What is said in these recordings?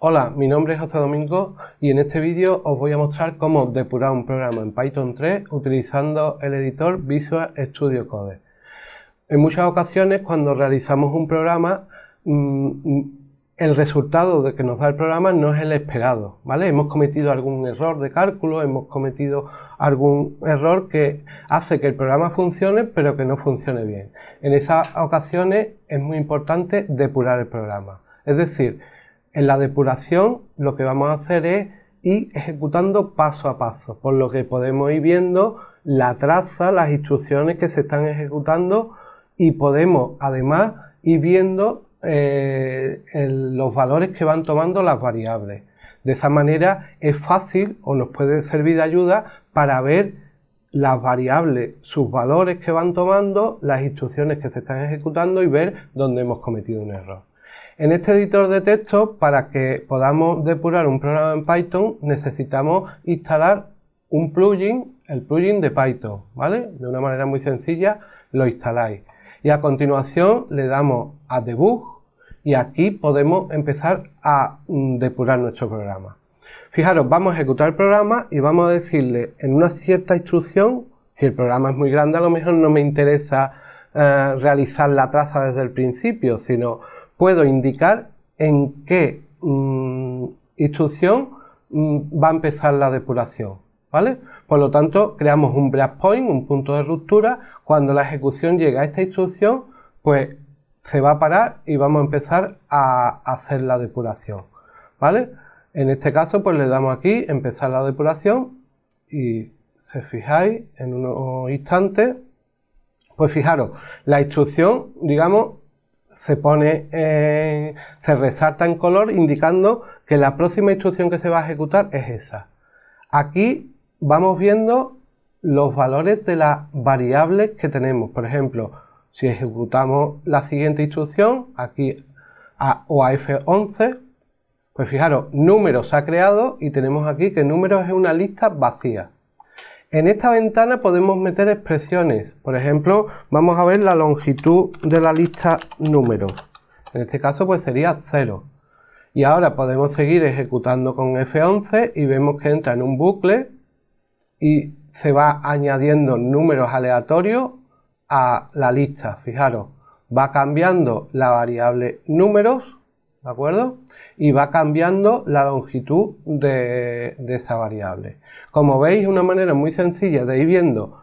Hola, mi nombre es José Domingo y en este vídeo os voy a mostrar cómo depurar un programa en Python 3 utilizando el editor Visual Studio Code. En muchas ocasiones cuando realizamos un programa, mm, el resultado de que nos da el programa no es el esperado, ¿vale? Hemos cometido algún error de cálculo, hemos cometido algún error que hace que el programa funcione pero que no funcione bien. En esas ocasiones es muy importante depurar el programa, es decir, en la depuración lo que vamos a hacer es ir ejecutando paso a paso, por lo que podemos ir viendo la traza, las instrucciones que se están ejecutando y podemos además ir viendo eh, los valores que van tomando las variables. De esa manera es fácil o nos puede servir de ayuda para ver las variables, sus valores que van tomando, las instrucciones que se están ejecutando y ver dónde hemos cometido un error. En este editor de texto, para que podamos depurar un programa en Python, necesitamos instalar un plugin, el plugin de Python, ¿vale? De una manera muy sencilla lo instaláis. Y a continuación le damos a debug y aquí podemos empezar a mm, depurar nuestro programa. Fijaros, vamos a ejecutar el programa y vamos a decirle en una cierta instrucción, si el programa es muy grande a lo mejor no me interesa eh, realizar la traza desde el principio, sino puedo indicar en qué mm, instrucción mm, va a empezar la depuración. ¿Vale? Por lo tanto, creamos un breakpoint, un punto de ruptura. Cuando la ejecución llega a esta instrucción, pues se va a parar y vamos a empezar a hacer la depuración. ¿Vale? En este caso, pues le damos aquí, empezar la depuración y se fijáis en unos instantes, pues fijaros, la instrucción, digamos, se pone, eh, se resalta en color indicando que la próxima instrucción que se va a ejecutar es esa. Aquí vamos viendo los valores de las variables que tenemos. Por ejemplo, si ejecutamos la siguiente instrucción, aquí a, o a F11, pues fijaros, números se ha creado y tenemos aquí que números es una lista vacía. En esta ventana podemos meter expresiones. Por ejemplo, vamos a ver la longitud de la lista números. En este caso pues sería 0. Y ahora podemos seguir ejecutando con F11 y vemos que entra en un bucle y se va añadiendo números aleatorios a la lista. Fijaros, va cambiando la variable números ¿de acuerdo? Y va cambiando la longitud de, esa variable. Como veis, una manera muy sencilla de ir viendo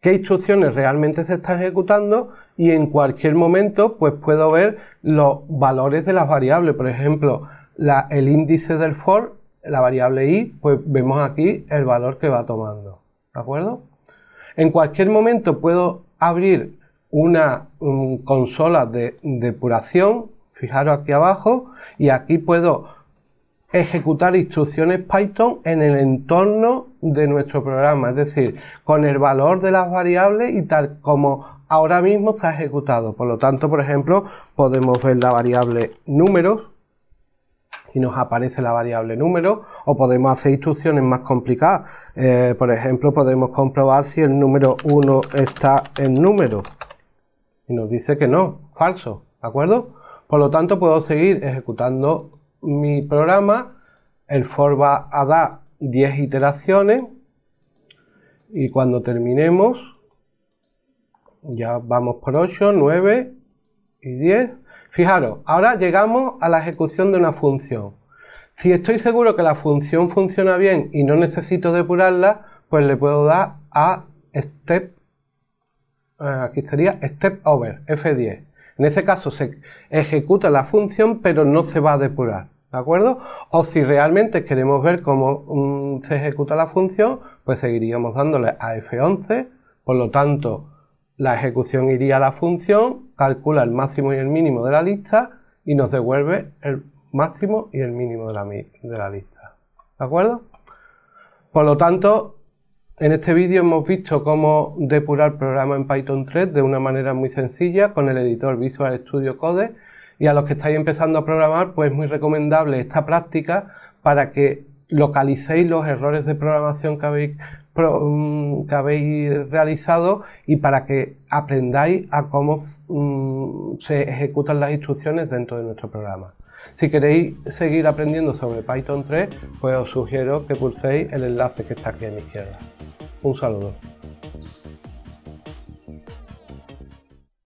qué instrucciones realmente se están ejecutando y en cualquier momento pues puedo ver los valores de las variables. Por ejemplo, la, el índice del for, la variable i, pues vemos aquí el valor que va tomando. ¿De acuerdo? En cualquier momento puedo abrir una consola de depuración Fijaros aquí abajo y aquí puedo ejecutar instrucciones Python en el entorno de nuestro programa, es decir, con el valor de las variables y tal como ahora mismo está ejecutado. Por lo tanto, por ejemplo, podemos ver la variable números y nos aparece la variable número o podemos hacer instrucciones más complicadas. Eh, por ejemplo, podemos comprobar si el número 1 está en número y nos dice que no, falso, ¿de acuerdo? Por lo tanto, puedo seguir ejecutando mi programa. El for va a dar 10 iteraciones y cuando terminemos ya vamos por 8, 9 y 10. Fijaros, ahora llegamos a la ejecución de una función. Si estoy seguro que la función funciona bien y no necesito depurarla, pues le puedo dar a step, eh, aquí sería step over, F10. En ese caso se ejecuta la función pero no se va a depurar, ¿de acuerdo? O si realmente queremos ver cómo mm, se ejecuta la función, pues seguiríamos dándole a F11, por lo tanto la ejecución iría a la función, calcula el máximo y el mínimo de la lista y nos devuelve el máximo y el mínimo de la, de la lista, ¿de acuerdo? Por lo tanto, en este vídeo hemos visto cómo depurar programas en Python 3 de una manera muy sencilla con el editor Visual Studio Code y a los que estáis empezando a programar pues es muy recomendable esta práctica para que localicéis los errores de programación que habéis, mm, que habéis realizado y para que aprendáis a cómo mm, se ejecutan las instrucciones dentro de nuestro programa. Si queréis seguir aprendiendo sobre Python 3, pues os sugiero que pulséis el enlace que está aquí a mi izquierda. Un saludo.